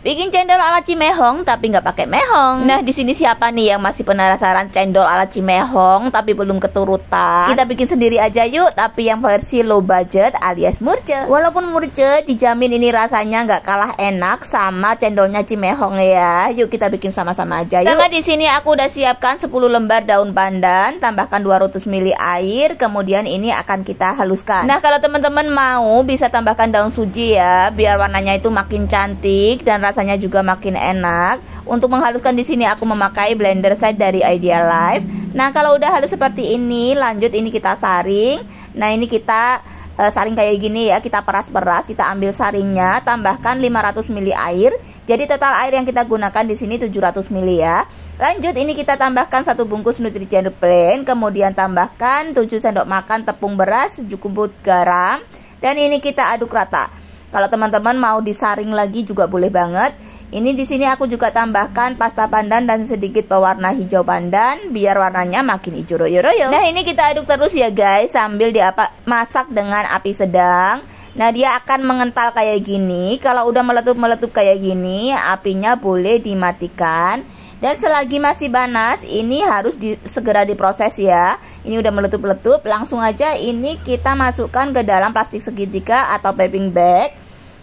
Bikin cendol ala Cimehong tapi nggak pakai mehong. Hmm. Nah, di sini siapa nih yang masih penasaran cendol ala Cimehong tapi belum keturutan? Kita bikin sendiri aja yuk, tapi yang versi low budget alias murce. Walaupun murce, dijamin ini rasanya nggak kalah enak sama cendolnya Cimehong ya. Yuk kita bikin sama-sama aja yuk. Karena di sini aku udah siapkan 10 lembar daun pandan, tambahkan 200 ml air, kemudian ini akan kita haluskan. Nah, kalau teman-teman mau bisa tambahkan daun suji ya, biar warnanya itu makin cantik dan rasanya juga makin enak. Untuk menghaluskan di sini aku memakai blender set dari Idea Life. Nah, kalau udah halus seperti ini, lanjut ini kita saring. Nah, ini kita uh, saring kayak gini ya, kita peras-peras, kita ambil saringnya, tambahkan 500 ml air. Jadi total air yang kita gunakan di sini 700 ml ya. Lanjut ini kita tambahkan satu bungkus Nutrijen Plain, kemudian tambahkan 7 sendok makan tepung beras, cukup garam dan ini kita aduk rata. Kalau teman-teman mau disaring lagi juga boleh banget. Ini di sini aku juga tambahkan pasta pandan dan sedikit pewarna hijau pandan biar warnanya makin hijau royo-royo. Nah, ini kita aduk terus ya guys sambil diapa masak dengan api sedang. Nah, dia akan mengental kayak gini. Kalau udah meletup-meletup kayak gini, apinya boleh dimatikan. Dan selagi masih panas, ini harus di, segera diproses ya. Ini udah meletup-letup, langsung aja ini kita masukkan ke dalam plastik segitiga atau piping bag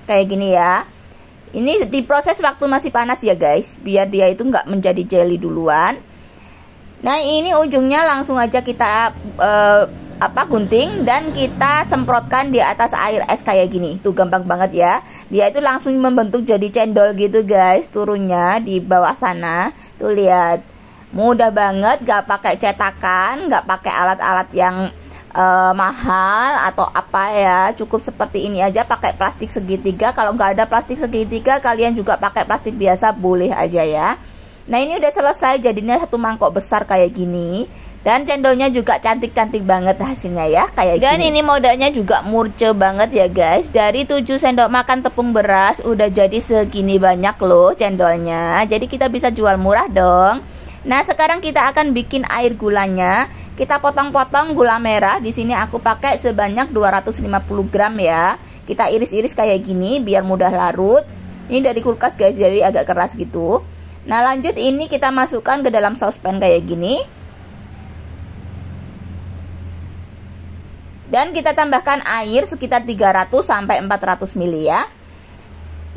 kayak gini ya ini diproses waktu masih panas ya guys biar dia itu nggak menjadi jelly duluan nah ini ujungnya langsung aja kita uh, apa gunting dan kita semprotkan di atas air es kayak gini tuh gampang banget ya dia itu langsung membentuk jadi cendol gitu guys turunnya di bawah sana tuh lihat mudah banget gak pakai cetakan gak pakai alat-alat yang uh, mahal atau apa ya cukup seperti ini aja pakai plastik segitiga kalau nggak ada plastik segitiga kalian juga pakai plastik biasa boleh aja ya nah ini udah selesai jadinya satu mangkok besar kayak gini dan cendolnya juga cantik-cantik banget hasilnya ya kayak dan gini. ini modalnya juga murce banget ya guys dari 7 sendok makan tepung beras udah jadi segini banyak loh cendolnya jadi kita bisa jual murah dong Nah, sekarang kita akan bikin air gulanya. Kita potong-potong gula merah. Di sini aku pakai sebanyak 250 gram ya. Kita iris-iris kayak gini biar mudah larut. Ini dari kulkas guys, jadi agak keras gitu. Nah, lanjut ini kita masukkan ke dalam saucepan kayak gini. Dan kita tambahkan air sekitar 300 sampai 400 ml ya.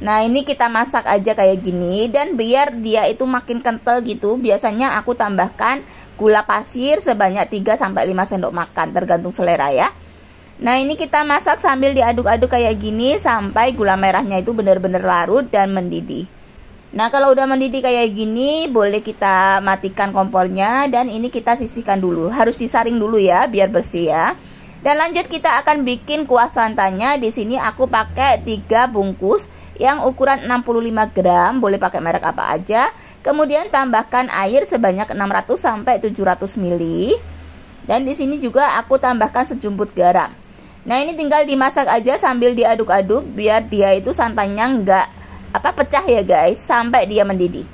Nah ini kita masak aja kayak gini dan biar dia itu makin kental gitu biasanya aku tambahkan gula pasir sebanyak 3-5 sendok makan tergantung selera ya Nah ini kita masak sambil diaduk-aduk kayak gini sampai gula merahnya itu benar-benar larut dan mendidih Nah kalau udah mendidih kayak gini boleh kita matikan kompornya dan ini kita sisihkan dulu Harus disaring dulu ya biar bersih ya dan lanjut kita akan bikin kuah santannya di sini aku pakai 3 bungkus yang ukuran 65 gram, boleh pakai merek apa aja. Kemudian tambahkan air sebanyak 600 sampai 700 ml. Dan di sini juga aku tambahkan sejumput garam. Nah, ini tinggal dimasak aja sambil diaduk-aduk biar dia itu santannya nggak apa pecah ya, guys, sampai dia mendidih.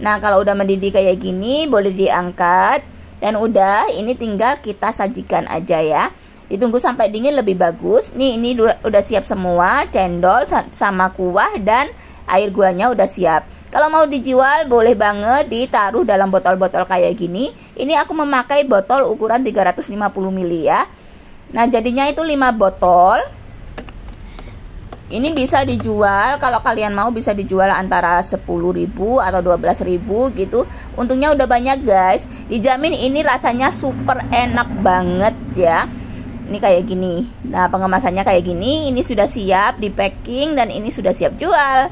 Nah, kalau udah mendidih kayak gini boleh diangkat dan udah ini tinggal kita sajikan aja ya. Ditunggu sampai dingin lebih bagus. Nih, ini udah siap semua, cendol sama kuah dan air gulanya udah siap. Kalau mau dijual boleh banget ditaruh dalam botol-botol kayak gini. Ini aku memakai botol ukuran 350 ml ya. Nah, jadinya itu 5 botol. Ini bisa dijual kalau kalian mau bisa dijual antara 10.000 atau 12.000 gitu. Untungnya udah banyak, guys. Dijamin ini rasanya super enak banget ya ini kayak gini nah pengemasannya kayak gini ini sudah siap di packing dan ini sudah siap jual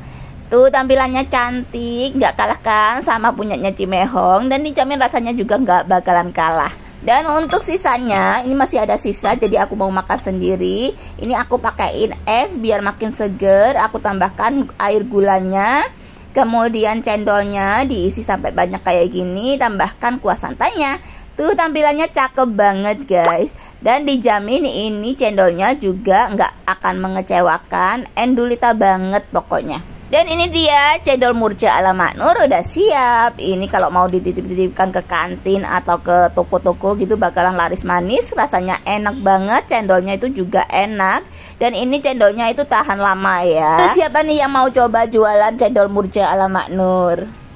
tuh tampilannya cantik nggak kalah kan sama punyanya Cimehong dan dijamin rasanya juga nggak bakalan kalah dan untuk sisanya ini masih ada sisa jadi aku mau makan sendiri ini aku pakaiin es biar makin seger aku tambahkan air gulanya kemudian cendolnya diisi sampai banyak kayak gini tambahkan kuah santannya Tuh tampilannya cakep banget guys Dan dijamin ini cendolnya juga nggak akan mengecewakan Endulita banget pokoknya dan ini dia cendol murja ala Maknur udah siap. Ini kalau mau dititip-titipkan ke kantin atau ke toko-toko gitu bakalan laris manis. Rasanya enak banget, cendolnya itu juga enak. Dan ini cendolnya itu tahan lama ya. Terus siapa nih yang mau coba jualan cendol murja ala Maknur?